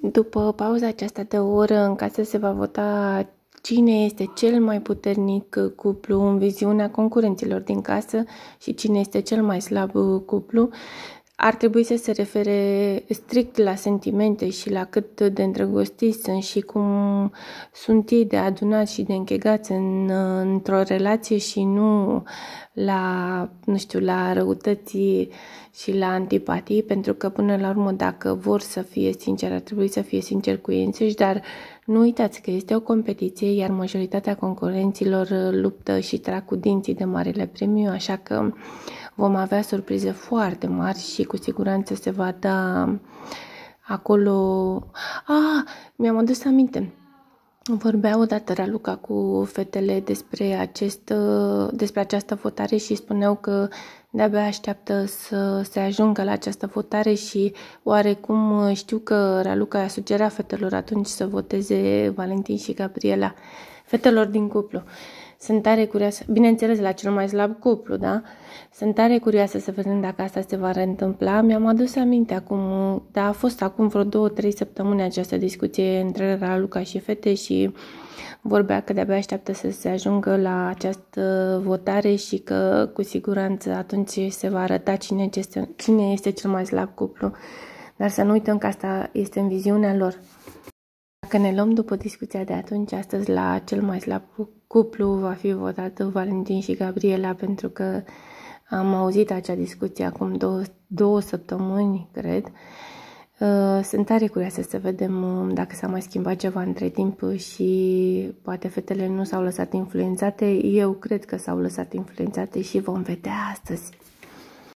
După pauza aceasta de o oră în casă se va vota cine este cel mai puternic cuplu în viziunea concurenților din casă și cine este cel mai slab cuplu ar trebui să se refere strict la sentimente și la cât de îndrăgostiți sunt și cum sunt ei de adunați și de închegați în, într-o relație și nu la, nu știu, la răutății și la antipatii, pentru că până la urmă dacă vor să fie sinceri, ar trebui să fie sinceri cu ei înțeși, dar nu uitați că este o competiție, iar majoritatea concurenților luptă și trag cu dinții de marele premiu, așa că vom avea surprize foarte mari și cu siguranță se va da acolo... Ah, mi-am adus aminte. Vorbea odată Raluca cu fetele despre, acest, despre această votare și spuneau că de-abia așteaptă să se ajungă la această votare și oarecum știu că Raluca a sugerat fetelor atunci să voteze Valentin și Gabriela, fetelor din cuplu. Uh, sunt tare curioasă, bineînțeles la cel mai slab cuplu, da? Sunt tare curioasă să vedem dacă asta se va reîntâmpla. Mi-am adus aminte acum, dar a fost acum vreo două, trei săptămâni această discuție între Raluca și fete și vorbea că de-abia așteaptă să se ajungă la această votare și că cu siguranță atunci se va arăta cine este, cine este cel mai slab cuplu. Dar să nu uităm că asta este în viziunea lor. Dacă ne luăm după discuția de atunci, astăzi la cel mai slab cuplu va fi votat Valentin și Gabriela pentru că am auzit acea discuție acum două, două săptămâni, cred. Uh, sunt tare curioasă să vedem um, dacă s-a mai schimbat ceva între timp și poate fetele nu s-au lăsat influențate. Eu cred că s-au lăsat influențate și vom vedea astăzi.